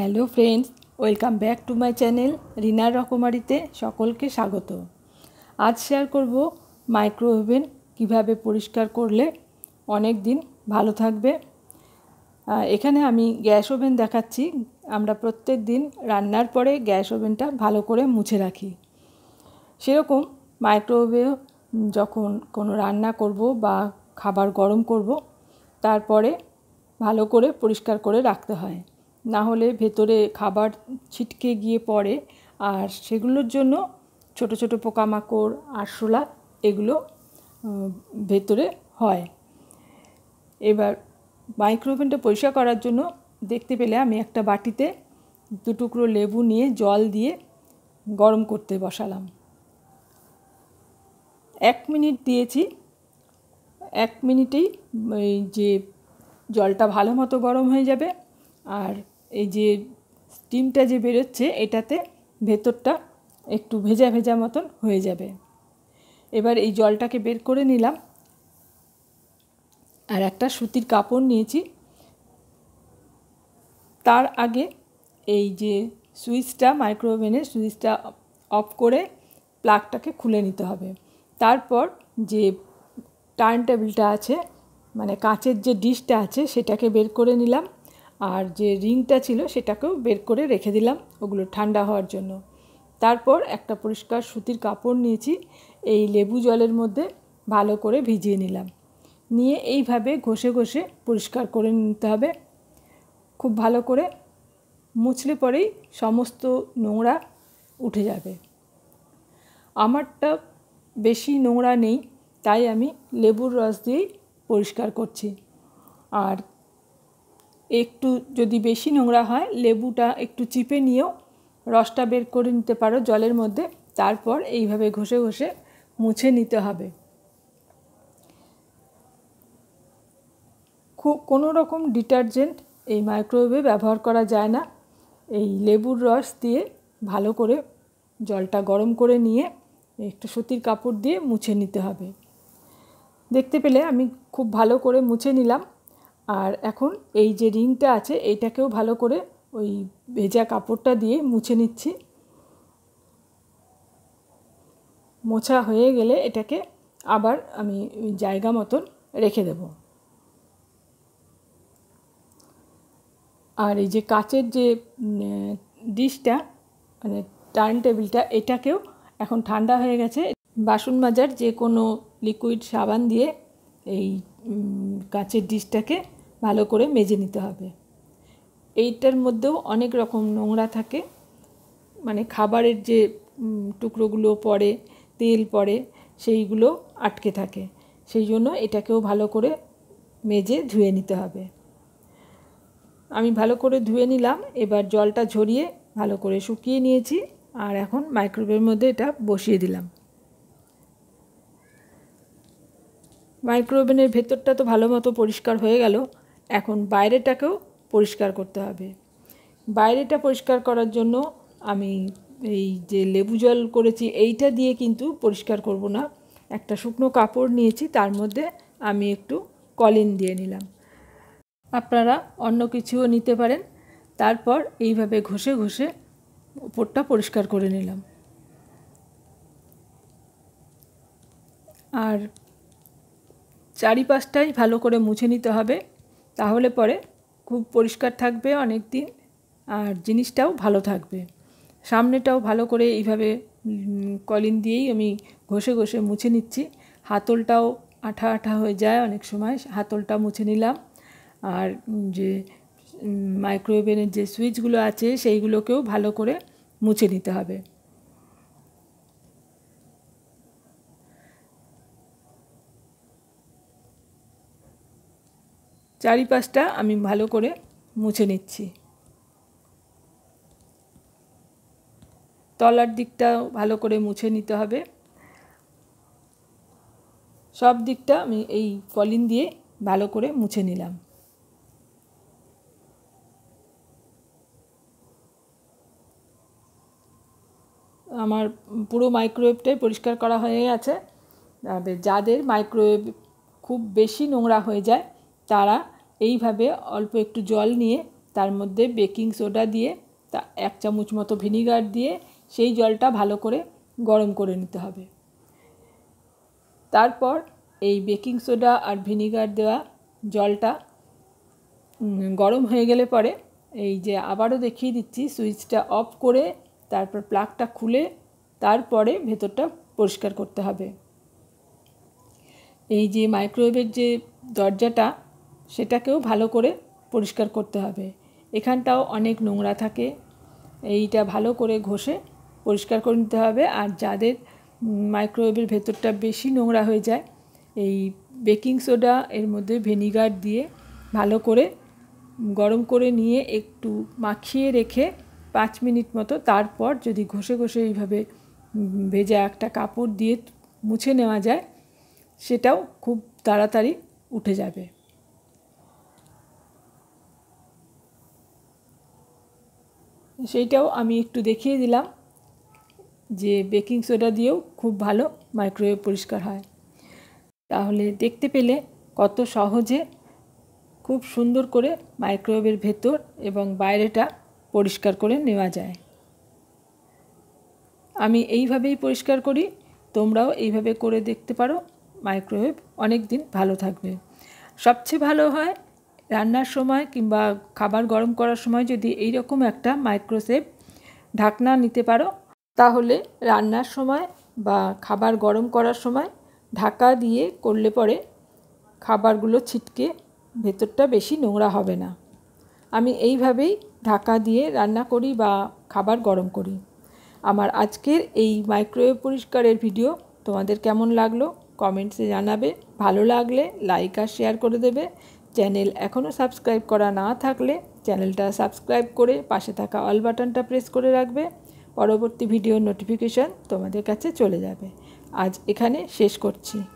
hello friends welcome back to my channel রিনার রকমারিতে সকলকে স্বাগত আজ শেয়ার করব মাইক্রো ওভেন কীভাবে পরিষ্কার করলে অনেক দিন ভালো থাকবে এখানে আমি গ্যাস ওভেন দেখাচ্ছি আমরা প্রত্যেক দিন রান্নার পরে গ্যাস ওভেনটা ভালো করে মুছে রাখি সেরকম মাইক্রোওভে যখন কোনো রান্না করব বা খাবার গরম করব তারপরে ভালো করে পরিষ্কার করে রাখতে হয় না হলে ভেতরে খাবার ছিটকে গিয়ে পড়ে আর সেগুলোর জন্য ছোট ছোট পোকামাকড় আরশোলা এগুলো ভেতরে হয় এবার মাইক্রোওভেনটা পরিষ্কার করার জন্য দেখতে পেলে আমি একটা বাটিতে দু টুকরো লেবু নিয়ে জল দিয়ে গরম করতে বসালাম এক মিনিট দিয়েছি এক মিনিটেই যে জলটা ভালো মতো গরম হয়ে যাবে আর এই যে স্টিমটা যে বেরোচ্ছে এটাতে ভেতরটা একটু ভেজা ভেজা মতন হয়ে যাবে এবার এই জলটাকে বের করে নিলাম আর একটা সুতির কাপড় নিয়েছি তার আগে এই যে সুইচটা মাইক্রোওভেনের সুইচটা অফ করে প্লাগটাকে খুলে নিতে হবে তারপর যে টার্ন টেবিলটা আছে মানে কাঁচের যে ডিশটা আছে সেটাকে বের করে নিলাম আর যে রিংটা ছিল সেটাকেও বের করে রেখে দিলাম ওগুলো ঠান্ডা হওয়ার জন্য তারপর একটা পরিষ্কার সুতির কাপড় নিয়েছি এই লেবু জলের মধ্যে ভালো করে ভিজিয়ে নিলাম নিয়ে এইভাবে ঘষে ঘষে পরিষ্কার করে নিতে হবে খুব ভালো করে মুছলে পরেই সমস্ত নোংরা উঠে যাবে আমারটা বেশি নোংরা নেই তাই আমি লেবুর রস দিয়েই পরিষ্কার করছি আর একটু যদি বেশি নোংরা হয় লেবুটা একটু চিপে নিয়েও রসটা বের করে নিতে পারো জলের মধ্যে তারপর এইভাবে ঘষে ঘষে মুছে নিতে হবে খুব কোনো রকম ডিটারজেন্ট এই মাইক্রোওয়েভে ব্যবহার করা যায় না এই লেবুর রস দিয়ে ভালো করে জলটা গরম করে নিয়ে একটু সুতির কাপড় দিয়ে মুছে নিতে হবে দেখতে পেলে আমি খুব ভালো করে মুছে নিলাম আর এখন এই যে রিংটা আছে এইটাকেও ভালো করে ওই ভেজা কাপড়টা দিয়ে মুছে নিচ্ছি মোছা হয়ে গেলে এটাকে আবার আমি জায়গা মতন রেখে দেব আর এই যে কাচের যে ডিশটা মানে টার্ন টেবিলটা এটাকেও এখন ঠান্ডা হয়ে গেছে বাসন মাজার যে কোনো লিকুইড সাবান দিয়ে এই কাচের ডিশটাকে ভালো করে মেজে নিতে হবে এইটার মধ্যেও অনেক রকম নোংরা থাকে মানে খাবারের যে টুকরোগুলো পড়ে তেল পড়ে সেইগুলো আটকে থাকে সেই জন্য এটাকেও ভালো করে মেজে ধুয়ে নিতে হবে আমি ভালো করে ধুয়ে নিলাম এবার জলটা ঝরিয়ে ভালো করে শুকিয়ে নিয়েছি আর এখন মাইক্রোওয়েভের মধ্যে এটা বসিয়ে দিলাম মাইক্রোওভেনের ভেতরটা তো ভালো মতো পরিষ্কার হয়ে গেল এখন বাইরেটাকেও পরিষ্কার করতে হবে বাইরেটা পরিষ্কার করার জন্য আমি এই যে লেবু জল করেছি এইটা দিয়ে কিন্তু পরিষ্কার করব না একটা শুকনো কাপড় নিয়েছি তার মধ্যে আমি একটু কলিন দিয়ে নিলাম আপনারা অন্য কিছুও নিতে পারেন তারপর এইভাবে ঘষে ঘষে ওপরটা পরিষ্কার করে নিলাম আর চারিপাশটাই ভালো করে মুছে নিতে হবে তাহলে পরে খুব পরিষ্কার থাকবে অনেক দিন আর জিনিসটাও ভালো থাকবে সামনেটাও ভালো করে এইভাবে কলিন দিয়েই আমি ঘষে ঘষে মুছে নিচ্ছি হাতলটাও আঠা আঠা হয়ে যায় অনেক সময় হাতলটা মুছে নিলাম আর যে মাইক্রোওয়েভেনের যে সুইচগুলো আছে সেইগুলোকেও ভালো করে মুছে নিতে হবে চারিপাশটা আমি ভালো করে মুছে নিচ্ছি তলার দিকটাও ভালো করে মুছে নিতে হবে সব দিকটা আমি এই কলিন দিয়ে ভালো করে মুছে নিলাম আমার পুরো মাইক্রোওয়েভটাই পরিষ্কার করা হয়ে আছে তবে যাদের মাইক্রোওয়েভ খুব বেশি নোংরা হয়ে যায় তারা এইভাবে অল্প একটু জল নিয়ে তার মধ্যে বেকিং সোডা দিয়ে তা এক চামচ মতো ভিনিগার দিয়ে সেই জলটা ভালো করে গরম করে নিতে হবে তারপর এই বেকিং সোডা আর ভিনিগার দেওয়া জলটা গরম হয়ে গেলে পরে এই যে আবারও দেখিয়ে দিচ্ছি সুইচটা অফ করে তারপর প্লাগটা খুলে তারপরে ভেতরটা পরিষ্কার করতে হবে এই যে মাইক্রোওয়েভের যে দরজাটা সেটাকেও ভালো করে পরিষ্কার করতে হবে এখানটাও অনেক নোংরা থাকে এইটা ভালো করে ঘষে পরিষ্কার করে নিতে হবে আর যাদের মাইক্রোওয়েভের ভেতরটা বেশি নোংরা হয়ে যায় এই বেকিং সোডা এর মধ্যে ভিনিগার দিয়ে ভালো করে গরম করে নিয়ে একটু মাখিয়ে রেখে পাঁচ মিনিট মতো তারপর যদি ঘষে ঘষে এইভাবে ভেজা একটা কাপড় দিয়ে মুছে নেওয়া যায় সেটাও খুব তাড়াতাড়ি উঠে যাবে সেইটাও আমি একটু দেখিয়ে দিলাম যে বেকিং সোডা দিয়েও খুব ভালো মাইক্রোওয়েভ পরিষ্কার হয় তাহলে দেখতে পেলে কত সহজে খুব সুন্দর করে মাইক্রোওয়েভের ভেতর এবং বাইরেটা পরিষ্কার করে নেওয়া যায় আমি এইভাবেই পরিষ্কার করি তোমরাও এইভাবে করে দেখতে পারো মাইক্রোওয়েভ অনেক দিন ভালো থাকবে সবচেয়ে ভালো হয় রান্নার সময় কিংবা খাবার গরম করার সময় যদি এই রকম একটা মাইক্রোসেভ ঢাকনা নিতে পারো তাহলে রান্নার সময় বা খাবার গরম করার সময় ঢাকা দিয়ে করলে পরে খাবারগুলো ছিটকে ভেতরটা বেশি নোংরা হবে না আমি এইভাবেই ঢাকা দিয়ে রান্না করি বা খাবার গরম করি আমার আজকের এই মাইক্রোওয়েভ পরিষ্কারের ভিডিও তোমাদের কেমন লাগলো কমেন্টসে জানাবে ভালো লাগলে লাইক আর শেয়ার করে দেবে চ্যানেল এখনও সাবস্ক্রাইব করা না থাকলে চ্যানেলটা সাবস্ক্রাইব করে পাশে থাকা অল বাটনটা প্রেস করে রাখবে পরবর্তী ভিডিও নোটিফিকেশান তোমাদের কাছে চলে যাবে আজ এখানে শেষ করছি